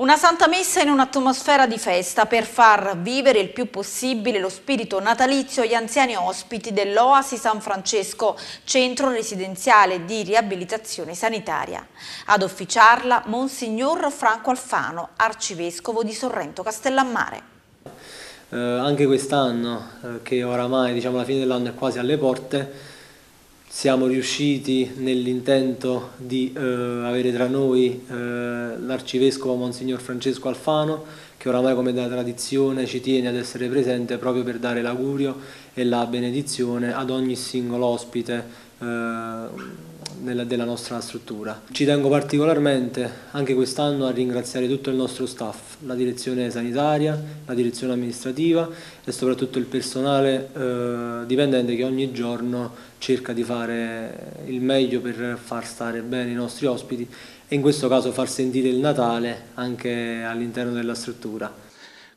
Una santa messa in un'atmosfera di festa per far vivere il più possibile lo spirito natalizio agli anziani ospiti dell'Oasi San Francesco, centro residenziale di riabilitazione sanitaria. Ad officiarla Monsignor Franco Alfano, arcivescovo di Sorrento Castellammare. Eh, anche quest'anno, eh, che oramai diciamo, la fine dell'anno è quasi alle porte, siamo riusciti nell'intento di eh, avere tra noi eh, l'arcivescovo Monsignor Francesco Alfano che oramai come da tradizione ci tiene ad essere presente proprio per dare l'augurio e la benedizione ad ogni singolo ospite eh, della nostra struttura. Ci tengo particolarmente anche quest'anno a ringraziare tutto il nostro staff, la direzione sanitaria, la direzione amministrativa e soprattutto il personale eh, dipendente che ogni giorno cerca di fare il meglio per far stare bene i nostri ospiti e in questo caso far sentire il Natale anche all'interno della struttura.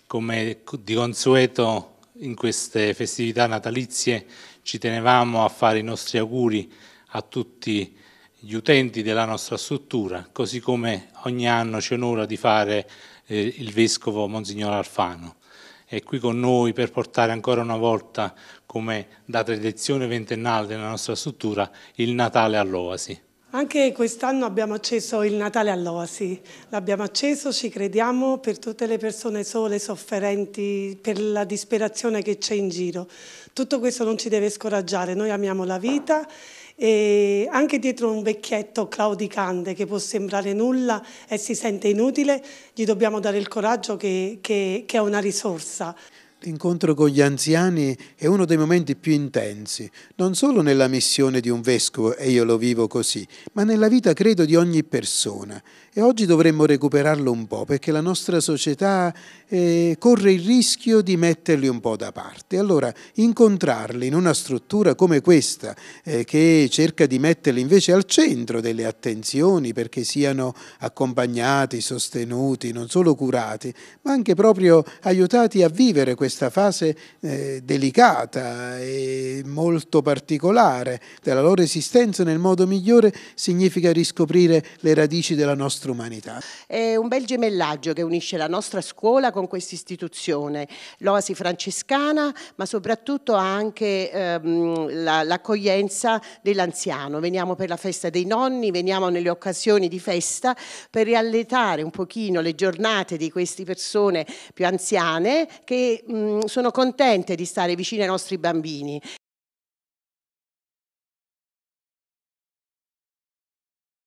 Come di consueto in queste festività natalizie ci tenevamo a fare i nostri auguri a tutti gli utenti della nostra struttura, così come ogni anno c'è un'ora di fare eh, il Vescovo Monsignor Alfano. È qui con noi per portare ancora una volta, come da tradizione ventennale della nostra struttura, il Natale all'Oasi. Anche quest'anno abbiamo acceso il Natale all'Oasi, l'abbiamo acceso, ci crediamo, per tutte le persone sole, sofferenti, per la disperazione che c'è in giro. Tutto questo non ci deve scoraggiare, noi amiamo la vita e anche dietro un vecchietto claudicante che può sembrare nulla e si sente inutile, gli dobbiamo dare il coraggio che, che, che è una risorsa. L'incontro con gli anziani è uno dei momenti più intensi, non solo nella missione di un vescovo, e io lo vivo così, ma nella vita credo di ogni persona. E oggi dovremmo recuperarlo un po', perché la nostra società eh, corre il rischio di metterli un po' da parte. Allora, incontrarli in una struttura come questa, eh, che cerca di metterli invece al centro delle attenzioni, perché siano accompagnati, sostenuti, non solo curati, ma anche proprio aiutati a vivere questa questa fase eh, delicata e molto particolare della loro esistenza nel modo migliore significa riscoprire le radici della nostra umanità. È un bel gemellaggio che unisce la nostra scuola con questa istituzione, l'oasi francescana ma soprattutto anche ehm, l'accoglienza la, dell'anziano. Veniamo per la festa dei nonni, veniamo nelle occasioni di festa per rialletare un pochino le giornate di queste persone più anziane che mh, Ehm, sono contente di stare vicino ai nostri bambini